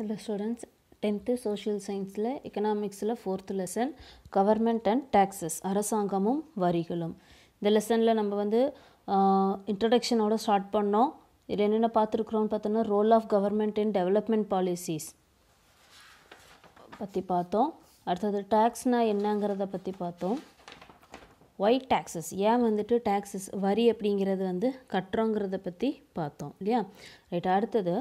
hello students tenth social சயின்ஸில் எக்கனாமிக்ஸில் fourth lesson government and taxes அரசாங்கமும் வரிகளும் இந்த லெசனில் நம்ம வந்து இன்ட்ரடக்ஷனோட ஸ்டார்ட் பண்ணோம் இதில் என்னென்ன பார்த்துருக்குறோம்னு பார்த்தோன்னா role of government in development policies பற்றி பார்த்தோம் அடுத்தது டேக்ஸ்னால் என்னங்கிறத பற்றி பார்த்தோம் ஒயிட் டேக்ஸஸ் ஏன் வந்துட்டு டேக்ஸஸ் வரி அப்படிங்கிறது வந்து கட்டுறோங்கிறத பற்றி பார்த்தோம் இல்லையா ரைட் அடுத்தது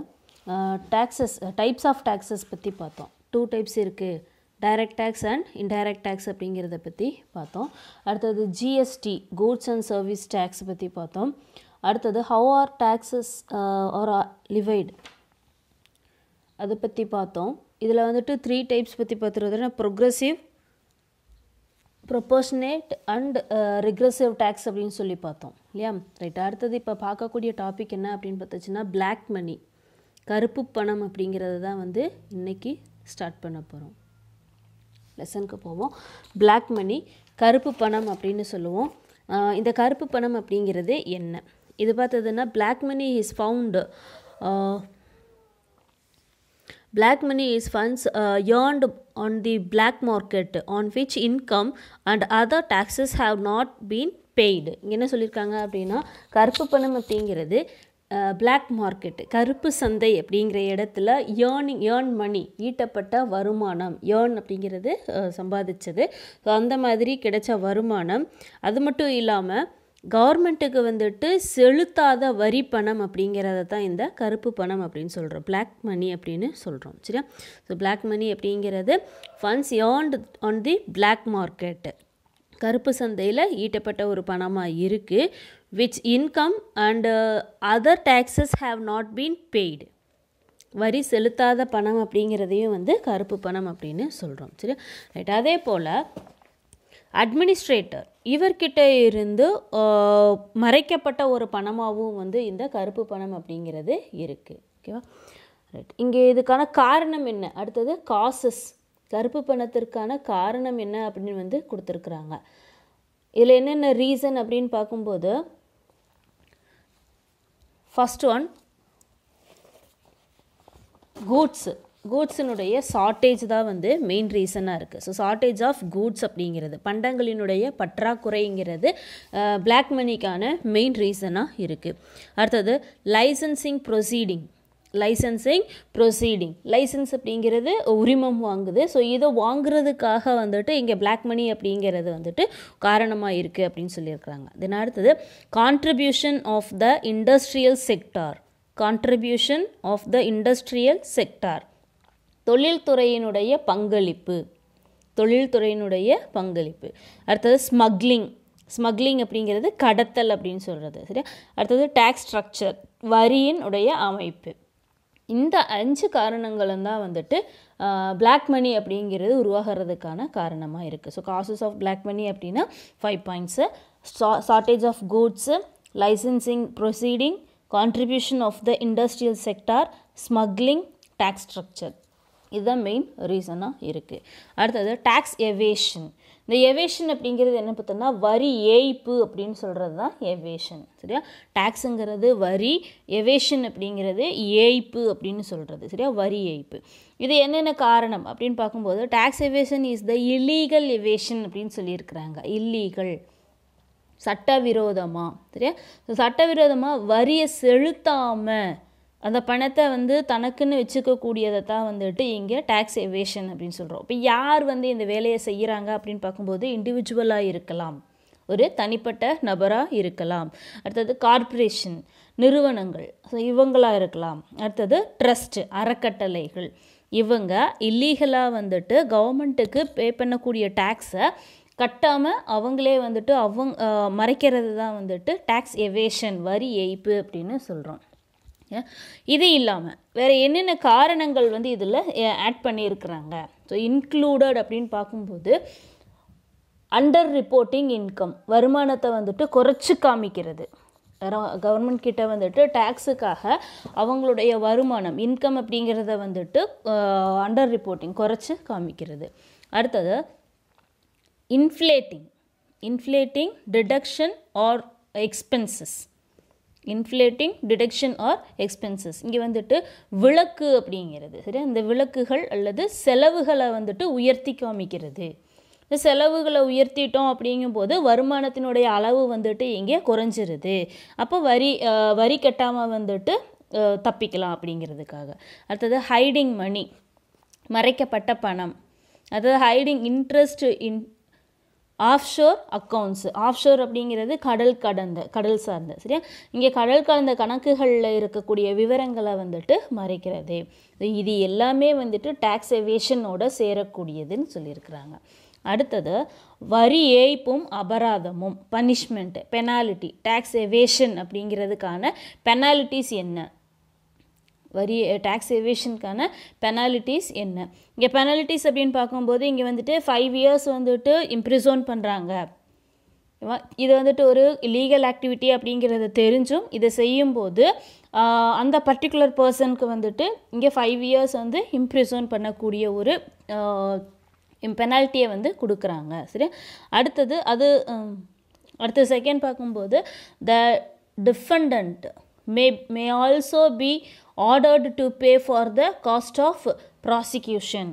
டேக்ஸஸ் டைப்ஸ் ஆஃப் டேக்ஸஸ் பற்றி பார்த்தோம் டூ டைப்ஸ் இருக்குது direct tax and indirect tax அப்படிங்கிறத பற்றி பார்த்தோம் அடுத்தது GST goods and service tax பற்றி பார்த்தோம் அடுத்தது how are taxes are levied அதை பற்றி பார்த்தோம் இதில் வந்துட்டு த்ரீ டைப்ஸ் பற்றி பார்த்துருவதுனா progressive proportionate and regressive tax அப்படின்னு சொல்லி பார்த்தோம் இல்லையா ரைட் அடுத்தது இப்போ பார்க்கக்கூடிய டாபிக் என்ன அப்படின்னு பார்த்துச்சுன்னா பிளாக் மணி கருப்பு பணம் அப்படிங்கிறது தான் வந்து இன்றைக்கி ஸ்டார்ட் பண்ண போகிறோம் லெசனுக்கு போவோம் பிளாக் மணி கருப்பு பணம் அப்படின்னு சொல்லுவோம் இந்த கருப்பு பணம் அப்படிங்கிறது என்ன இது பார்த்ததுன்னா black money is found black money is funds earned on the black market on which income and other taxes have not been paid இங்கே என்ன சொல்லியிருக்காங்க அப்படின்னா கருப்பு பணம் அப்படிங்கிறது பிளாக் மார்க்கெட்டு கருப்பு சந்தை அப்படிங்கிற இடத்துல ஏர்னிங் ஏர்ன் மணி ஈட்டப்பட்ட வருமானம் ஏர்ன் அப்படிங்கிறது சம்பாதிச்சது ஸோ அந்த மாதிரி கிடைச்ச வருமானம் அது மட்டும் இல்லாமல் கவர்மெண்ட்டுக்கு வந்துட்டு செலுத்தாத வரி பணம் அப்படிங்கிறத தான் இந்த கருப்பு பணம் அப்படின்னு சொல்கிறோம் பிளாக் மணி அப்படின்னு சொல்கிறோம் சரியா ஸோ பிளாக் மணி அப்படிங்கிறது funds earned on the black market கருப்பு சந்தையில் ஈட்டப்பட்ட ஒரு பணமாக இருக்குது which income and uh, other taxes have not been paid வரி செலுத்தாத பணம் அப்படிங்கிறதையும் வந்து கருப்பு பணம் அப்படின்னு சொல்கிறோம் சரி ரைட் அதே போல் அட்மினிஸ்ட்ரேட்டர் இவர்கிட்ட இருந்து மறைக்கப்பட்ட ஒரு பணமாகவும் வந்து இந்த கருப்பு பணம் அப்படிங்கிறது இருக்குது ஓகேவா ரைட் இங்கே இதுக்கான காரணம் என்ன அடுத்தது காசஸ் கருப்பு பணத்திற்கான காரணம் என்ன அப்படின்னு வந்து கொடுத்துருக்குறாங்க இதில் என்னென்ன ரீசன் அப்படின்னு பார்க்கும்போது ஃபஸ்ட் ஒன் கூட்ஸு கூட்ஸினுடைய ஷார்ட்டேஜ் தான் வந்து மெயின் ரீசனாக இருக்குது ஸோ ஷார்ட்டேஜ் ஆஃப் கூட்ஸ் அப்படிங்கிறது பண்டங்களினுடைய பற்றாக்குறைங்கிறது பிளாக் மணிக்கான மெயின் ரீசனாக இருக்குது அடுத்தது licensing proceeding licensing proceeding licence அப்படிங்கிறது உரிமம் வாங்குது ஸோ இதை வாங்குறதுக்காக வந்துட்டு இங்கே பிளாக் மணி அப்படிங்கிறது வந்துட்டு காரணமாக இருக்குது அப்படின்னு சொல்லியிருக்கிறாங்க தென் அடுத்தது contribution of the industrial sector contribution of the industrial sector தொழில்துறையினுடைய பங்களிப்பு தொழில்துறையினுடைய பங்களிப்பு அடுத்தது ஸ்மக்லிங் ஸ்மக்லிங் அப்படிங்கிறது கடத்தல் அப்படின்னு சொல்கிறது சரியா அடுத்தது டேக்ஸ் ஸ்ட்ரக்சர் வரியின் உடைய அமைப்பு இந்த அஞ்சு காரணங்களும் தான் வந்துட்டு பிளாக் மணி அப்படிங்கிறது உருவாகிறதுக்கான காரணமாக இருக்குது so causes of black money அப்படின்னா five points shortage of goods licensing proceeding contribution of the industrial sector smuggling tax structure இதுதான் மெயின் ரீசனாக இருக்குது அடுத்தது டேக்ஸ் எவேஷன் இந்த எவேஷன் அப்படிங்கிறது என்ன பார்த்தோம்னா வரி ஏய்ப்பு அப்படின்னு சொல்கிறது தான் எவேஷன் சரியா டேக்ஸுங்கிறது வரி எவேஷன் அப்படிங்கிறது ஏய்ப்பு அப்படின்னு சொல்கிறது சரியா வரி ஏய்ப்பு இது என்னென்ன காரணம் அப்படின்னு பார்க்கும்போது tax evasion is the illegal evasion அப்படின்னு சொல்லியிருக்கிறாங்க இல்லீகல் சட்டவிரோதமாக சரியா சட்டவிரோதமாக வரியை செலுத்தாமல் அந்த பணத்தை வந்து தனக்குன்னு வச்சுக்கக்கூடியதை தான் வந்துட்டு இங்கே டேக்ஸ் எவேஷன் அப்படின்னு சொல்கிறோம் இப்போ யார் வந்து இந்த வேலையை செய்கிறாங்க அப்படின்னு பார்க்கும்போது இண்டிவிஜுவலாக இருக்கலாம் ஒரு தனிப்பட்ட நபராக இருக்கலாம் அடுத்தது கார்ப்பரேஷன் நிறுவனங்கள் இவங்களாக இருக்கலாம் அடுத்தது ட்ரஸ்ட் அறக்கட்டளைகள் இவங்க இல்லீகலாக வந்துட்டு கவர்மெண்ட்டுக்கு பே பண்ணக்கூடிய டேக்ஸை கட்டாமல் அவங்களே வந்துட்டு அவங்க மறைக்கிறது தான் வந்துட்டு டேக்ஸ் எவேஷன் வரி ஏய்ப்பு அப்படின்னு சொல்கிறோம் இது இல்லாமல் வேறு என்னென்ன காரணங்கள் வந்து இதில் ஆட் பண்ணியிருக்கிறாங்க ஸோ இன்க்ளூடட் அப்படின்னு பார்க்கும்போது அண்டர் ரிப்போர்ட்டிங் இன்கம் வருமானத்தை வந்துட்டு குறைச்சி காமிக்கிறது கவர்மெண்ட் கிட்ட வந்துட்டு டேக்ஸுக்காக அவங்களுடைய வருமானம் இன்கம் அப்படிங்கிறத வந்துட்டு அண்டர் ரிப்போர்ட்டிங் குறைச்சி காமிக்கிறது அடுத்தது inflating inflating deduction or expenses inflating detection or expenses இங்கே வந்துட்டு விளக்கு அப்படிங்கிறது சரி அந்த விளக்குகள் அல்லது செலவுகளை வந்துட்டு உயர்த்தி காமிக்கிறது இந்த செலவுகளை உயர்த்திட்டோம் அப்படிங்கும்போது வருமானத்தினுடைய அளவு வந்துட்டு இங்கே குறைஞ்சிருது அப்போ வரி வரி கட்டாமல் வந்துட்டு தப்பிக்கலாம் அப்படிங்கிறதுக்காக அடுத்தது ஹைடிங் மணி மறைக்கப்பட்ட பணம் அதாவது hiding interest in offshore accounts offshore அப்படிங்கிறது கடல் கடந்த கடல் சார்ந்த சரியா இங்கே கடல் கடந்த கணக்குகளில் இருக்கக்கூடிய விவரங்களை வந்துட்டு மறைக்கிறது இது எல்லாமே வந்துட்டு டேக்ஸ் எவேஷனோட சேரக்கூடியதுன்னு சொல்லியிருக்கிறாங்க அடுத்தது வரி ஏய்ப்பும் அபராதமும் பனிஷ்மெண்ட்டு பெனாலிட்டி டேக்ஸ் எவேஷன் அப்படிங்கிறதுக்கான பெனாலிட்டிஸ் என்ன வரி டேக்ஸ் எவேஷனுக்கான பெனாலிட்டிஸ் என்ன இங்கே பெனாலிட்டிஸ் அப்படின்னு பார்க்கும்போது இங்கே வந்துட்டு ஃபைவ் இயர்ஸ் வந்துட்டு இம்ப்ரிசோன் பண்ணுறாங்க இது வந்துட்டு ஒரு லீகல் ஆக்டிவிட்டி அப்படிங்கிறத தெரிஞ்சும் இதை செய்யும்போது அந்த பர்டிகுலர் பர்சனுக்கு வந்துட்டு இங்கே ஃபைவ் இயர்ஸ் வந்து இம்ப்ரிசோன் பண்ணக்கூடிய ஒரு பெனால்ட்டியை வந்து கொடுக்குறாங்க சரி அடுத்தது அது அடுத்த செகண்ட் பார்க்கும்போது the defendant may may also be ordered to pay for the cost of prosecution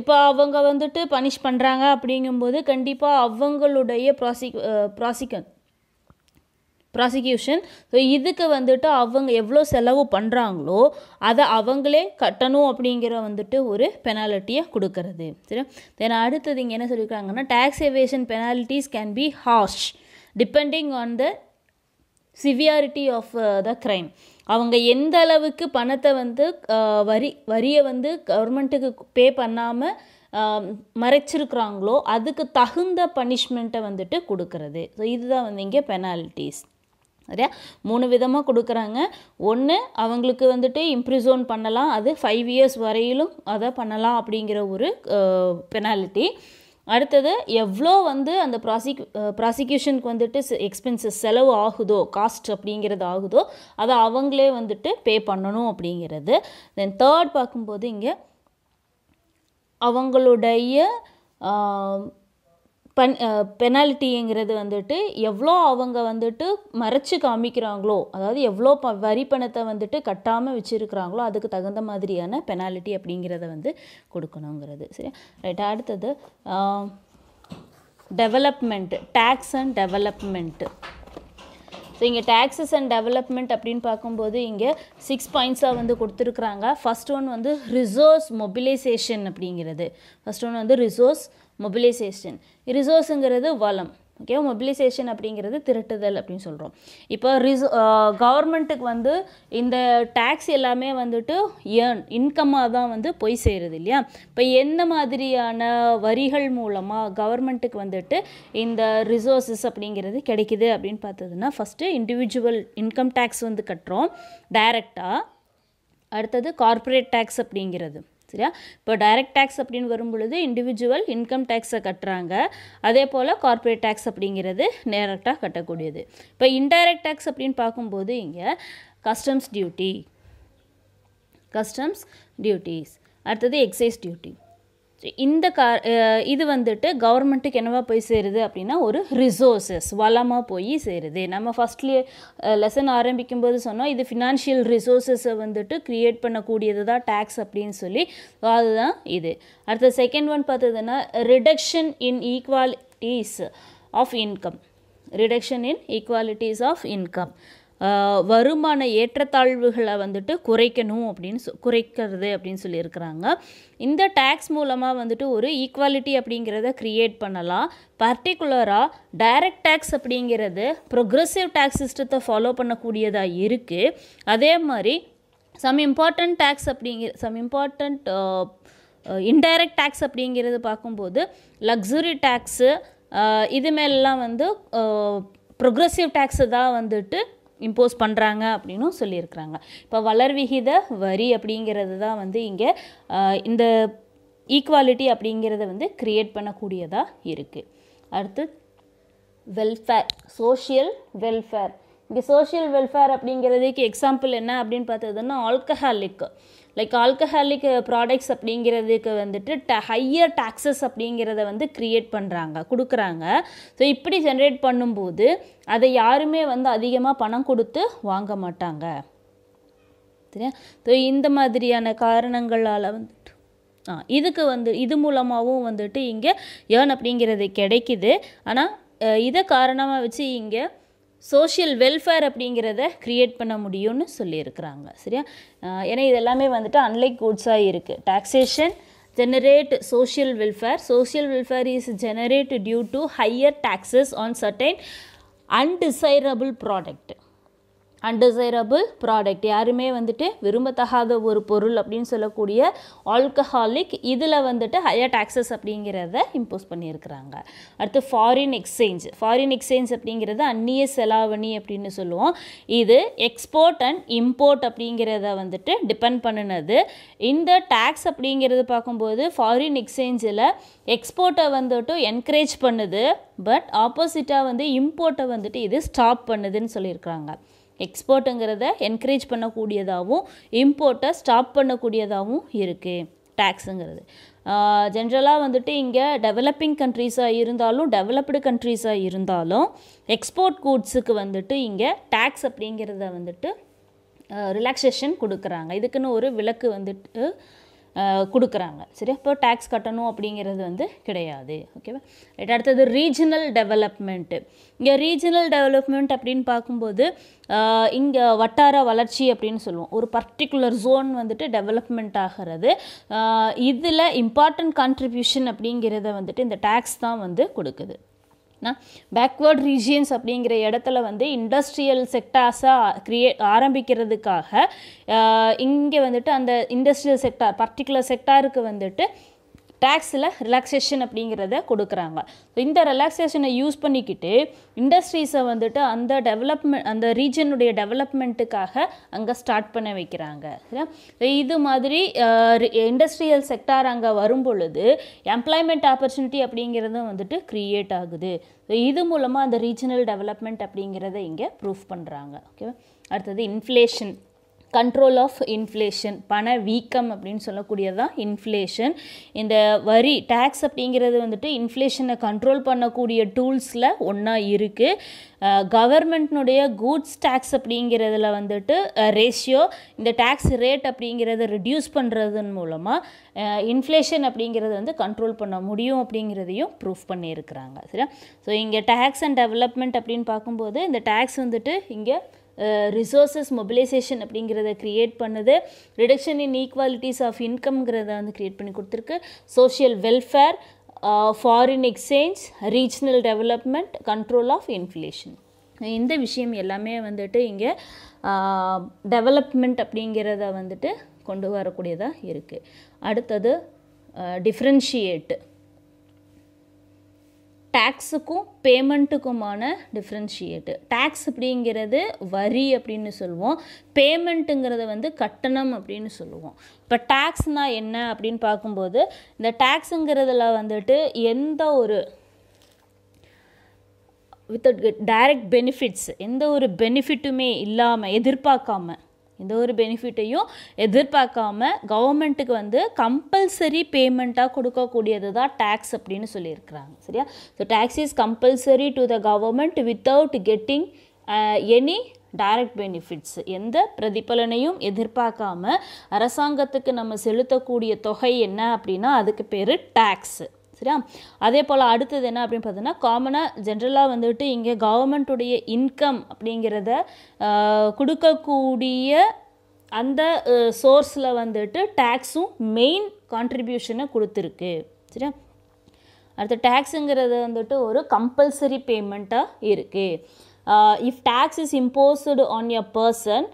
இப்போ அவங்க வந்துட்டு பனிஷ் பண்ணுறாங்க அப்படிங்கும்போது கண்டிப்பாக அவங்களுடைய ப்ராசிக் ப்ராசிகன் ப்ராசிக்யூஷன் ஸோ இதுக்கு வந்துட்டு அவங்க எவ்வளோ செலவு பண்ணுறாங்களோ அதை அவங்களே கட்டணும் அப்படிங்கிற வந்துட்டு ஒரு பெனாலிட்டியை கொடுக்கறது சரி தென் அடுத்தது இங்கே என்ன சொல்லியிருக்காங்கன்னா tax evasion penalties can be harsh depending on the severity of the crime அவங்க எந்த அளவுக்கு பணத்தை வந்து வரி வரியை வந்து கவர்மெண்ட்டுக்கு பே பண்ணாமல் மறைச்சிருக்கிறாங்களோ அதுக்கு தகுந்த பனிஷ்மெண்ட்டை வந்துட்டு கொடுக்கறது ஸோ இதுதான் வந்து இங்கே பெனால்ட்டிஸ் சரியா மூணு விதமாக கொடுக்குறாங்க ஒன்று அவங்களுக்கு வந்துட்டு இம்ப்ரிசோன் பண்ணலாம் அது ஃபைவ் இயர்ஸ் வரையிலும் அதை பண்ணலாம் அப்படிங்கிற ஒரு பெனாலிட்டி அடுத்தது எவ்வளோ வந்து அந்த ப்ராசிக் ப்ராசிக்யூஷனுக்கு வந்துட்டு எக்ஸ்பென்சஸ் செலவு ஆகுதோ காஸ்ட் அப்படிங்கிறது ஆகுதோ அதை அவங்களே வந்துட்டு பே பண்ணணும் அப்படிங்கிறது தென் தேர்ட் பார்க்கும்போது இங்கே அவங்களுடைய பன் பெனால்ட்டிங்கிறது வந்துட்டு எவ்வளோ அவங்க வந்துட்டு மறைச்சி காமிக்கிறாங்களோ அதாவது எவ்வளோ ப வரி பணத்தை வந்துட்டு கட்டாமல் வச்சுருக்கிறாங்களோ அதுக்கு தகுந்த மாதிரியான பெனால்ட்டி அப்படிங்கிறத வந்து கொடுக்கணுங்கிறது சரி ரைட் அடுத்தது development tax and development so இங்கே டேக்ஸஸ் அண்ட் டெவலப்மெண்ட் அப்படின்னு பார்க்கும்போது இங்கே சிக்ஸ் பாயிண்ட்ஸாக வந்து கொடுத்துருக்குறாங்க ஃபஸ்ட் ஒன் வந்து ரிசோர்ஸ் மொபிலைசேஷன் அப்படிங்கிறது ஃபஸ்ட் ஒன் வந்து ரிசோர்ஸ் மொபிலைசேஷன் ரிசோர்ஸுங்கிறது வளம் ஓகே மொபிலைசேஷன் அப்படிங்கிறது திரட்டுதல் அப்படின்னு சொல்கிறோம் இப்போ ரிசோ கவர்மெண்ட்டுக்கு வந்து இந்த டேக்ஸ் எல்லாமே வந்துட்டு ஏர்ன் இன்கம்மாக தான் வந்து போய் சேருது இல்லையா இப்போ எந்த மாதிரியான வரிகள் மூலமாக கவர்மெண்ட்டுக்கு வந்துட்டு இந்த ரிசோர்ஸஸ் அப்படிங்கிறது கிடைக்கிது அப்படின்னு பார்த்ததுன்னா ஃபஸ்ட்டு இண்டிவிஜுவல் இன்கம் டேக்ஸ் வந்து கட்டுறோம் டைரெக்டாக அடுத்தது கார்ப்பரேட் டேக்ஸ் அப்படிங்கிறது சரியா இப்போ டைரக்ட் டேக்ஸ் அப்படின்னு வரும் பொழுது இண்டிவிஜுவல் இன்கம் டேக்ஸை கட்டுறாங்க அதே போல் கார்பரேட் டேக்ஸ் அப்படிங்கிறது டேரெக்டாக கட்டக்கூடியது இப்போ இன்டைரக்ட் டேக்ஸ் அப்படின்னு பார்க்கும்போது இங்கே கஸ்டம்ஸ் டியூட்டி கஸ்டம்ஸ் டியூட்டிஸ் அடுத்தது எக்ஸைஸ் டியூட்டி இந்த கா இது வந்துட்டு கவர்மெண்ட்டுக்கு என்னவா போய் சேருது அப்படின்னா ஒரு ரிசோர்ஸஸ் வளமாக போய் சேருது நம்ம ஃபஸ்ட்லேயே லெசன் ஆரம்பிக்கும் போது சொன்னோம் இது ஃபினான்ஷியல் ரிசோர்ஸஸை வந்துட்டு க்ரியேட் பண்ணக்கூடியது தான் டேக்ஸ் அப்படின்னு சொல்லி அதுதான் இது அடுத்த செகண்ட் ஒன் பார்த்ததுன்னா reduction inequalities of income reduction inequalities of income வருமான ஏற்றத்தாழ்வுகளை வந்துட்டு குறைக்கணும் அப்படின்னு சொ குறைக்கிறது அப்படின்னு சொல்லியிருக்கிறாங்க இந்த டேக்ஸ் மூலமாக வந்துட்டு ஒரு ஈக்குவாலிட்டி அப்படிங்கிறத க்ரியேட் பண்ணலாம் பர்டிகுலராக டைரக்ட் டேக்ஸ் அப்படிங்கிறது ப்ரொக்ரெசிவ் டேக்ஸ் சிஸ்டத்தை ஃபாலோ பண்ணக்கூடியதாக இருக்குது அதே மாதிரி சம் இம்பார்ட்டண்ட் டேக்ஸ் அப்படிங்கிற சம் இம்பார்ட்டண்ட் இன்டைரக்ட் டேக்ஸ் அப்படிங்கிறது பார்க்கும்போது லக்ஸுரி டேக்ஸு இதுமாரிலாம் வந்து ப்ரொக்ரெசிவ் டேக்ஸு தான் வந்துட்டு இம்போஸ் பண்ணுறாங்க அப்படின்னும் சொல்லியிருக்கிறாங்க இப்போ வளர்விகித வரி அப்படிங்கிறது தான் வந்து இங்கே இந்த ஈக்குவாலிட்டி அப்படிங்கிறத வந்து க்ரியேட் பண்ணக்கூடியதாக இருக்குது அடுத்து வெல்ஃபேர் சோஷியல் வெல்ஃபேர் இங்கே சோஷியல் வெல்ஃபேர் அப்படிங்கிறதுக்கு எக்ஸாம்பிள் என்ன அப்படின்னு பார்த்ததுன்னா ஆல்கஹாலிக் லைக் ஆல்கஹாலிக் ப்ராடக்ட்ஸ் அப்படிங்கிறதுக்கு வந்துட்டு ட ஹையர் டேக்ஸஸ் அப்படிங்கிறத வந்து க்ரியேட் பண்ணுறாங்க கொடுக்குறாங்க ஸோ இப்படி ஜென்ரேட் பண்ணும்போது அதை யாருமே வந்து அதிகமாக பணம் கொடுத்து வாங்க மாட்டாங்க சரியா ஸோ இந்த மாதிரியான காரணங்களால் வந்துட்டு ஆ இதுக்கு வந்து இது மூலமாகவும் வந்துட்டு இங்கே ஏர்ன் அப்படிங்கிறது கிடைக்கிது ஆனால் இதை காரணமாக வச்சு இங்கே சோஷியல் வெல்ஃபேர் அப்படிங்கிறத க்ரியேட் பண்ண முடியும்னு சொல்லியிருக்கிறாங்க சரியா ஏன்னா இது எல்லாமே வந்துட்டு அன்லைக் கூட்ஸாக இருக்குது taxation generate social welfare social welfare is generate due to higher taxes on certain undesirable product undesirable product யாருமே வந்துட்டு விரும்பத்தகாத ஒரு பொருள் அப்படின்னு சொல்லக்கூடிய ஆல்கஹாலிக் இதில் வந்துட்டு ஹையர் டாக்ஸஸ் அப்படிங்கிறத இம்போஸ் பண்ணியிருக்கிறாங்க அடுத்து ஃபாரின் எக்ஸ்சேஞ்ச் ஃபாரின் எக்ஸ்சேஞ்ச் அப்படிங்கிறது அந்நிய செலாவணி அப்படின்னு சொல்லுவோம் இது எக்ஸ்போர்ட் அண்ட் இம்போர்ட் அப்படிங்கிறத வந்துட்டு டிபெண்ட் பண்ணினது இந்த டேக்ஸ் அப்படிங்கிறது பார்க்கும்போது ஃபாரின் எக்ஸ்சேஞ்சில் எக்ஸ்போர்ட்டை வந்துட்டு என்கரேஜ் பண்ணுது பட் ஆப்போசிட்டாக வந்து இம்போர்ட்டை வந்துட்டு இது ஸ்டாப் பண்ணுதுன்னு சொல்லியிருக்கிறாங்க எக்ஸ்போர்ட்டுங்கிறத என்கரேஜ் பண்ணக்கூடியதாகவும் இம்போர்ட்டை ஸ்டாப் பண்ணக்கூடியதாகவும் இருக்குது டேக்ஸுங்கிறது ஜென்ரலாக வந்துட்டு இங்கே டெவலப்பிங் கண்ட்ரீஸாக இருந்தாலும் டெவலப்டு கண்ட்ரீஸாக இருந்தாலும் எக்ஸ்போர்ட் கூட்ஸுக்கு வந்துட்டு இங்கே டேக்ஸ் அப்படிங்கிறத வந்துட்டு ரிலாக்ஸேஷன் கொடுக்குறாங்க இதுக்குன்னு ஒரு விளக்கு வந்துட்டு கொடுக்குறாங்க சரி இப்போ டேக்ஸ் கட்டணும் அப்படிங்கிறது வந்து கிடையாது ஓகேவா ரைட் அடுத்தது ரீஜனல் டெவலப்மெண்ட்டு இங்கே ரீஜனல் டெவலப்மெண்ட் அப்படின்னு பார்க்கும்போது இங்கே வட்டார வளர்ச்சி அப்படின்னு சொல்லுவோம் ஒரு பர்டிகுலர் ஜோன் வந்துட்டு டெவலப்மெண்ட் ஆகிறது இதில் இம்பார்ட்டண்ட் கான்ட்ரிபியூஷன் அப்படிங்கிறத வந்துட்டு இந்த டேக்ஸ் தான் வந்து கொடுக்குது அப்படின்னா பேக்வேர்ட் ரீஜியன்ஸ் அப்படிங்கிற இடத்துல வந்து இண்டஸ்ட்ரியல் செக்டார்ஸாக க்ரியேட் ஆரம்பிக்கிறதுக்காக இங்கே வந்துட்டு அந்த இண்டஸ்ட்ரியல் செக்டார் பர்டிகுலர் செக்டாருக்கு வந்துட்டு டேக்ஸில் ரிலாக்ஸேஷன் அப்படிங்கிறத கொடுக்குறாங்க ஸோ இந்த ரிலாக்ஸேஷனை யூஸ் பண்ணிக்கிட்டு இண்டஸ்ட்ரீஸை வந்துட்டு அந்த டெவலப்மெண்ட் அந்த ரீஜனுடைய டெவலப்மெண்ட்டுக்காக அங்கே ஸ்டார்ட் பண்ண வைக்கிறாங்க இது மாதிரி இண்டஸ்ட்ரியல் செக்டார் அங்கே வரும் பொழுது எம்ப்ளாய்மெண்ட் ஆப்பர்ச்சுனிட்டி அப்படிங்கிறது வந்துட்டு க்ரியேட் ஆகுது ஸோ இது மூலமாக அந்த ரீஜனல் டெவலப்மெண்ட் அப்படிங்கிறத இங்கே ப்ரூஃப் பண்ணுறாங்க ஓகேவா அடுத்தது இன்ஃப்ளேஷன் கண்ட்ரோல் ஆஃப் இன்ஃப்ளேஷன் பண வீக்கம் அப்படின்னு சொல்லக்கூடியது தான் இன்ஃப்ளேஷன் இந்த வரி டேக்ஸ் அப்படிங்கிறது வந்துட்டு இன்ஃப்ளேஷனை கண்ட்ரோல் பண்ணக்கூடிய டூல்ஸில் ஒன்றா இருக்குது கவர்மெண்ட்னுடைய கூட்ஸ் டேக்ஸ் அப்படிங்கிறதுல வந்துட்டு ரேஷியோ இந்த டேக்ஸ் ரேட் அப்படிங்கிறத ரிடியூஸ் பண்ணுறதன் மூலமாக இன்ஃப்ளேஷன் அப்படிங்கிறது வந்து கண்ட்ரோல் பண்ண முடியும் அப்படிங்கிறதையும் ப்ரூஃப் பண்ணியிருக்கிறாங்க சரியா ஸோ இங்கே டேக்ஸ் அண்ட் டெவலப்மெண்ட் அப்படின்னு பார்க்கும்போது இந்த டேக்ஸ் வந்துட்டு இங்கே ரிசோர்ஸஸ் மொபிலைசேஷன் அப்படிங்கிறத க்ரியேட் பண்ணுது ரிடக்ஷன் இன் ஈக்வாலிட்டிஸ் ஆஃப் இன்கம்ங்கிறத வந்து க்ரியேட் பண்ணி கொடுத்துருக்கு social welfare foreign exchange regional development control of inflation இந்த விஷயம் எல்லாமே வந்துட்டு இங்கே டெவலப்மெண்ட் uh, அப்படிங்கிறத வந்துட்டு கொண்டு வரக்கூடியதாக இருக்குது அடுத்தது டிஃப்ரென்ஷியேட்டு uh, டேக்ஸுக்கும் பேமெண்ட்டுக்குமான டிஃப்ரென்ஷியேட்டு டேக்ஸ் அப்படிங்கிறது வரி அப்படின்னு சொல்லுவோம் பேமெண்ட்டுங்கிறத வந்து கட்டணம் அப்படின்னு சொல்லுவோம் இப்போ டேக்ஸ்னால் என்ன அப்படின்னு பார்க்கும்போது இந்த டேக்ஸுங்கிறதுல வந்துட்டு எந்த ஒரு வித்தவுட் டைரக்ட் பெனிஃபிட்ஸ் எந்த ஒரு பெனிஃபிட்டுமே இல்லாமல் எதிர்பார்க்காமல் எந்த ஒரு பெனிஃபிட்டையும் எதிர்பார்க்காம கவர்மெண்ட்டுக்கு வந்து கம்பல்சரி பேமெண்ட்டாக கொடுக்கக்கூடியது தான் டேக்ஸ் அப்படின்னு சொல்லியிருக்கிறாங்க சரியா so tax is compulsory to the government without getting any direct benefits எந்த பிரதிபலனையும் எதிர்பார்க்காம அரசாங்கத்துக்கு நம்ம செலுத்தக்கூடிய தொகை என்ன அப்படின்னா அதுக்கு பேர் டேக்ஸு சரியா அதே போல் அடுத்தது என்ன அப்படின்னு பார்த்தோன்னா காமனாக ஜென்ரலாக வந்துட்டு இங்கே கவர்மெண்ட்டுடைய இன்கம் அப்படிங்கிறத கொடுக்கக்கூடிய அந்த சோர்ஸில் வந்துட்டு டேக்ஸும் மெயின் கான்ட்ரிபியூஷனை கொடுத்துருக்கு சரியா அடுத்து டேக்ஸுங்கிறது வந்துட்டு ஒரு கம்பல்சரி பேமெண்ட்டாக இருக்குது if tax is imposed on a person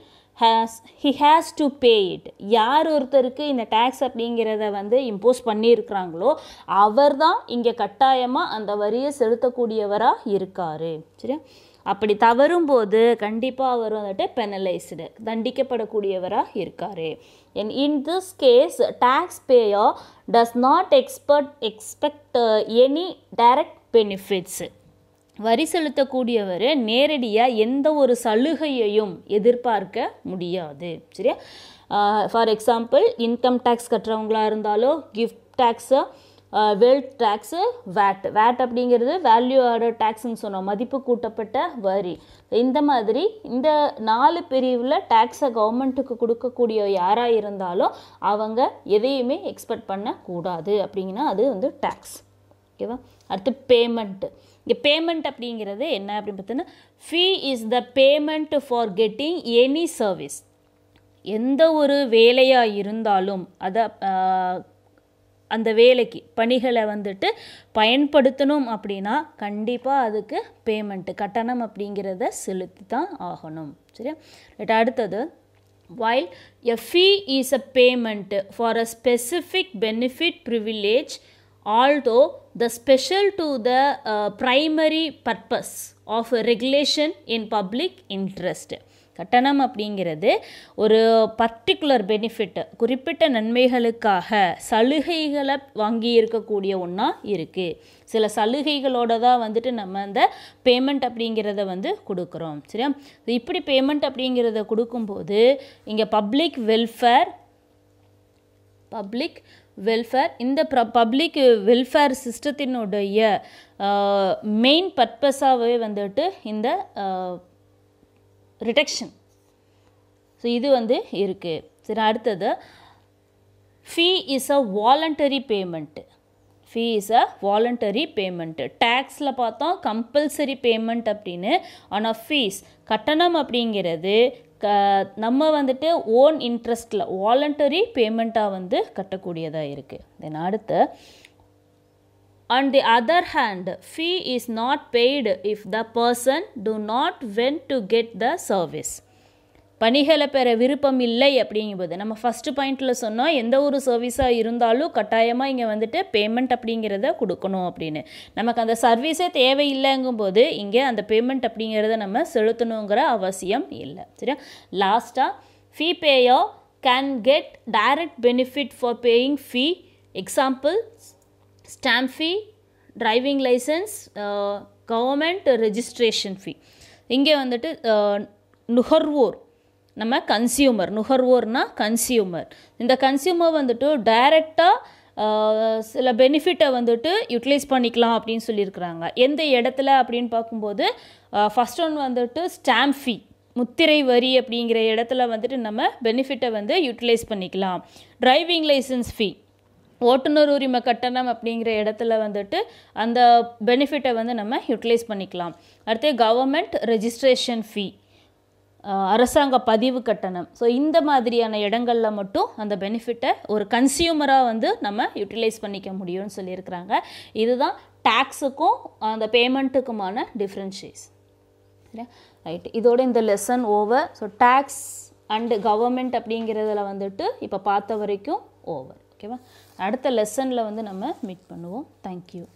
has he has to pay it யார் ஒருத்தருக்கு இந்த டேக்ஸ் அப்படிங்கிறத வந்து இம்போஸ் பண்ணியிருக்கிறாங்களோ அவர் தான் இங்கே கட்டாயமாக அந்த வரியை செலுத்தக்கூடியவராக இருக்கார் சரியா அப்படி தவறும்போது கண்டிப்பாக அவர் வந்துட்டு பெனலைஸ்டு தண்டிக்கப்படக்கூடியவராக இருக்கார் and in this case tax payer does not expert expect any direct benefits வரி செலுத்தக்கூடியவர் நேரடியாக எந்த ஒரு சலுகையையும் எதிர்பார்க்க முடியாது சரியா ஃபார் எக்ஸாம்பிள் இன்கம் டேக்ஸ் கட்டுறவங்களா இருந்தாலும் gift tax wealth tax VAT VAT அப்படிங்கிறது வேல்யூ ஆர்டர் டேக்ஸ்ன்னு சொன்னோம் மதிப்பு கூட்டப்பட்ட வரி இந்த மாதிரி இந்த நாலு பிரிவில் டேக்ஸை கவர்மெண்ட்டுக்கு கொடுக்கக்கூடிய யாராக இருந்தாலும் அவங்க எதையுமே எக்ஸ்பெக்ட் பண்ணக்கூடாது அப்படிங்கன்னா அது வந்து டேக்ஸ் ஓகேவா அடுத்து பேமெண்ட்டு இங்கே பேமெண்ட் அப்படிங்கிறது என்ன அப்படின்னு பார்த்தீங்கன்னா fee is the payment for getting any service எந்த ஒரு வேலையாக இருந்தாலும் அதை அந்த வேலைக்கு பணிகளை வந்துட்டு பயன்படுத்தணும் அப்படின்னா கண்டிப்பாக அதுக்கு பேமெண்ட்டு கட்டணம் அப்படிங்கிறத செலுத்தி தான் ஆகணும் சரியா ரைட் அடுத்தது while a fee is a payment for a specific benefit privilege although the special to the uh, primary purpose of regulation in public interest கட்டணம் அப்படிங்கிறது ஒரு பர்டிகுலர் பெனிஃபிட் குறிப்பிட்ட நன்மைகளுக்காக சலுகைகளை வாங்கி இருக்கக்கூடிய ஒன்றா இருக்குது சில சலுகைகளோட தான் வந்துட்டு நம்ம அந்த பேமெண்ட் அப்படிங்கிறத வந்து கொடுக்குறோம் சரியா இப்படி பேமெண்ட் அப்படிங்கிறத கொடுக்கும்போது இங்கே பப்ளிக் வெல்ஃபேர் பப்ளிக் வெல்ஃபேர் இந்த ப்ர பப்ளிக் வெல்ஃபேர் சிஸ்டத்தினுடைய மெயின் பர்பஸாகவே வந்துட்டு இந்த ரிடெக்ஷன் uh, ஸோ இது வந்து இருக்குது சரி அடுத்தது fee is a voluntary payment fee is a voluntary payment டேக்ஸில் பார்த்தோம் கம்பல்சரி பேமெண்ட் அப்படின்னு ஆனால் ஃபீஸ் கட்டணம் அப்படிங்கிறது க நம்ம வந்துட்டு ஓன் இன்ட்ரெஸ்ட்டில் வாலண்டரி பேமெண்ட்டாக வந்து கட்டக்கூடியதாக இருக்குது தென் அடுத்து and the other hand fee is not paid if the person do not want to get the service பணிகளை பெற விருப்பம் இல்லை அப்படிங்கும்போது நம்ம ஃபஸ்ட்டு பாயிண்டில் சொன்னால் எந்த ஒரு சர்வீஸாக இருந்தாலும் கட்டாயமாக இங்கே வந்துட்டு பேமெண்ட் அப்படிங்கிறத கொடுக்கணும் அப்படின்னு நமக்கு அந்த சர்வீஸே தேவையில்லைங்கும்போது இங்கே அந்த பேமெண்ட் அப்படிங்கிறத நம்ம செலுத்தணுங்கிற அவசியம் இல்லை சரியா லாஸ்ட்டாக fee payer can get direct benefit for paying fee example stamp fee driving licence government registration fee இங்கே வந்துட்டு uh, நுகர்வோர் நம்ம கன்சியூமர் நுகர்வோர்னால் கன்சியூமர் இந்த கன்சியூமர் வந்துட்டு டைரெக்டாக சில பெனிஃபிட்டை வந்துட்டு யூட்டிலைஸ் பண்ணிக்கலாம் அப்படின்னு சொல்லியிருக்கிறாங்க எந்த இடத்துல அப்படின்னு பார்க்கும்போது ஃபஸ்ட் ஒன் வந்துட்டு ஸ்டாம்ப் ஃபீ முத்திரை வரி அப்படிங்கிற இடத்துல வந்துட்டு நம்ம பெனிஃபிட்டை வந்து யூட்டிலைஸ் பண்ணிக்கலாம் டிரைவிங் லைசன்ஸ் ஃபீ ஓட்டுநர் உரிமை கட்டணம் அப்படிங்கிற இடத்துல வந்துட்டு அந்த பெனிஃபிட்டை வந்து நம்ம யூட்டிலைஸ் பண்ணிக்கலாம் அடுத்து கவர்மெண்ட் ரெஜிஸ்ட்ரேஷன் ஃபீ அரசாங்க பதிவு கட்டணம் ஸோ இந்த மாதிரியான இடங்களில் மட்டும் அந்த பெனிஃபிட்டை ஒரு கன்சியூமராக வந்து நம்ம யூட்டிலைஸ் பண்ணிக்க முடியும்னு சொல்லியிருக்கிறாங்க இதுதான் டேக்ஸுக்கும் அந்த பேமெண்ட்டுக்குமான டிஃப்ரென்ஷியஸ் ரைட் இதோட இந்த lesson over so tax and government அப்படிங்கிறதுல வந்துட்டு இப்போ பார்த்த வரைக்கும் ஓவர் ஓகேவா அடுத்த லெசனில் வந்து நம்ம மீட் பண்ணுவோம் தேங்க்யூ